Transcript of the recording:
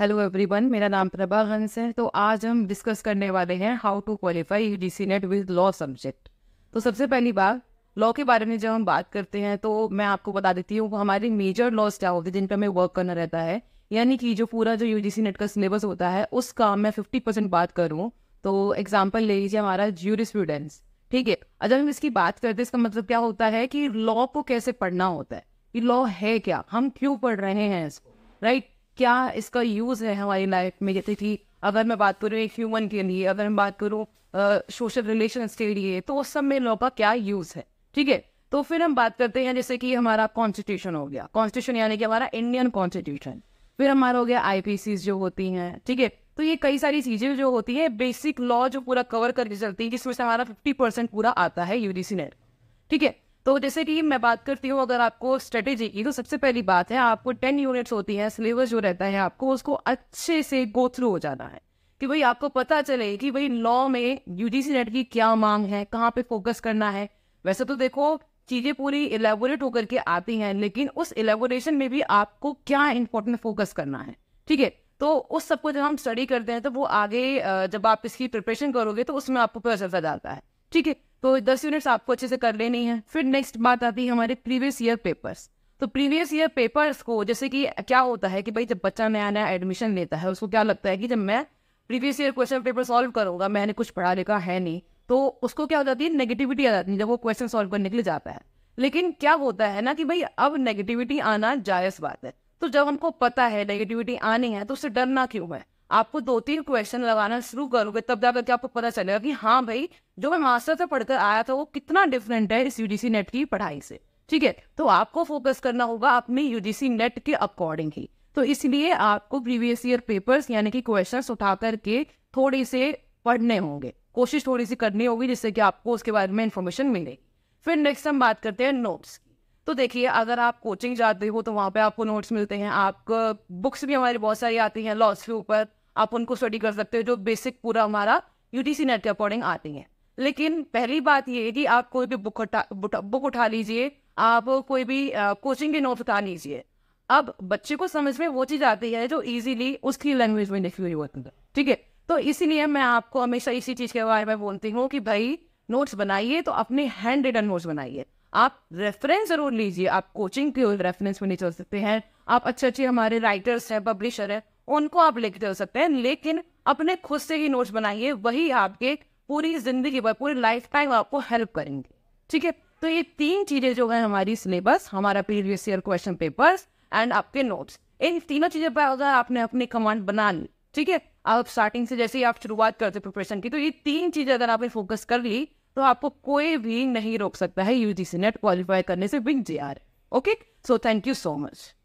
Hello everyone मेरा नाम प्रभा हंस है तो आज हम डिस्कस करने वाले हैं how to qualify U G C NET with law subject तो सबसे पहली बात लॉ के बारे में जब हम बात करते हैं तो मैं आपको बता देती हूँ हमारे मेजर लॉस क्या होते हैं जिन पर हमें वर्क करना रहता है यानी कि जो पूरा जो यू नेट का सिलेबस होता है उस काम में फिफ्टी परसेंट बात करूँ तो एग्जाम्पल ले लीजिए हमारा ज्यूरी स्टूडेंट्स ठीक है अगर हम इसकी बात करते हैं इसका मतलब क्या होता है कि लॉ को कैसे पढ़ना होता है कि लॉ है क्या हम क्यों पढ़ रहे हैं इसको राइट right? क्या इसका यूज़ है हमारी लाइफ में जैसे कि अगर मैं बात करूँ एक ह्यूमन के लिए अगर मैं बात करूँ सोशल रिलेशन के लिए तो उस सब में लॉ का क्या यूज़ है ठीक है तो फिर हम बात करते हैं जैसे कि हमारा कॉन्स्टिट्यूशन हो गया कॉन्स्टिट्यूशन यानी कि हमारा इंडियन कॉन्स्टिट्यूशन फिर हमारा हो गया आई जो होती हैं ठीक है तो ये कई सारी चीज़ें जो होती है बेसिक लॉ जो पूरा कवर करके चलती है जिसमें से हमारा फिफ्टी परसेंट पूरा आता है यूडीसी नेट ठीक है तो जैसे कि मैं बात करती हूँ अगर आपको स्ट्रेटेजी की तो सबसे पहली बात है आपको टेन यूनिट्स होती है सिलेबस जो रहता है आपको उसको अच्छे से गो थ्रू हो जाना है कि भाई आपको पता चले कि भाई लॉ में यूजीसी नेट की क्या मांग है कहाँ पे फोकस करना है वैसे तो देखो चीजें पूरी इलेबोरेट होकर के आती हैं लेकिन उस इलेबोरेशन में भी आपको क्या इंपॉर्टेंट फोकस करना है ठीक है तो उस सबको जब हम स्टडी करते हैं तो वो आगे जब आप इसकी प्रिपरेशन करोगे तो उसमें आपको पता चलता जाता है ठीक है तो दस यूनिट्स आपको अच्छे से कर लेनी है फिर नेक्स्ट बात आती है हमारे प्रीवियस ईयर पेपर्स तो प्रीवियस ईयर पेपर्स को जैसे कि क्या होता है कि भाई जब बच्चा नया नया एडमिशन लेता है उसको क्या लगता है कि जब मैं previous year question paper solve करूंगा मैंने कुछ पढ़ा लिखा है नहीं तो उसको क्या हो जाती है नेगेटिविटी आ जाती है जब वो क्वेश्चन सॉल्व करने के लिए जाता है लेकिन क्या होता है ना कि भाई अब नेगेटिविटी आना जायज़ बात है तो जब हमको पता है नेगेटिविटी आनी है तो उससे डरना क्यों है आपको दो तीन क्वेश्चन लगाना शुरू करोगे तब जाकर के आपको पता चलेगा कि हाँ भाई जो मैं मास्टर से पढ़कर आया था वो कितना डिफरेंट है इस यूजीसी नेट की पढ़ाई से ठीक है तो आपको फोकस करना होगा अपने यूजीसी नेट के अकॉर्डिंग ही तो इसलिए आपको प्रीवियस ईयर पेपर्स यानी कि क्वेश्चन उठा करके थोड़े से पढ़ने होंगे कोशिश थोड़ी सी करनी होगी जिससे कि आपको उसके बारे में इन्फॉर्मेशन मिलेगी फिर नेक्स्ट हम बात करते हैं नोट्स की तो देखिए अगर आप कोचिंग जाते हो तो वहाँ पे आपको नोट्स मिलते हैं आपको बुक्स भी हमारी बहुत सारी आती हैं लॉस के ऊपर आप उनको स्टडी कर सकते हो जो बेसिक पूरा हमारा यूटीसी नेट के अकॉर्डिंग आती है लेकिन पहली बात ये है कि आप कोई भी बुक उठा बुक उठा लीजिए आप कोई भी कोचिंग के नोट्स उठा लीजिए अब बच्चे को समझ में वो चीज़ आती है जो इजीली उसकी लैंग्वेज में लिखी हुई होती है ठीक है तो इसीलिए मैं आपको हमेशा इसी चीज़ के बारे में बोलती हूँ कि भाई नोट्स बनाइए तो अपने हैंड रिटन नोट्स बनाइए आप रेफरेंस जरूर लीजिए आप कोचिंग के रेफरेंस में नहीं चल सकते हैं आप अच्छे अच्छे हमारे राइटर्स हैं पब्लिशर हैं उनको आप लिख दे सकते हैं लेकिन अपने खुद से ही नोट्स बनाइए वही आपके पूरी जिंदगी भर पूरी लाइफ टाइम आपको हेल्प करेंगे ठीक है तो ये तीन चीजें जो है हमारी सिलेबस हमारा previous year question papers and आपके नोट्स इन तीनों चीजें पर अगर आपने अपनी कमांड बना ली ठीक है आप स्टार्टिंग से जैसे ही आप शुरुआत करते प्रिपरेशन की तो ये तीन चीजें अगर आपने फोकस कर ली तो आपको कोई भी नहीं रोक सकता है यूजीसी नेट क्वालिफाई करने से big J R okay so thank you so much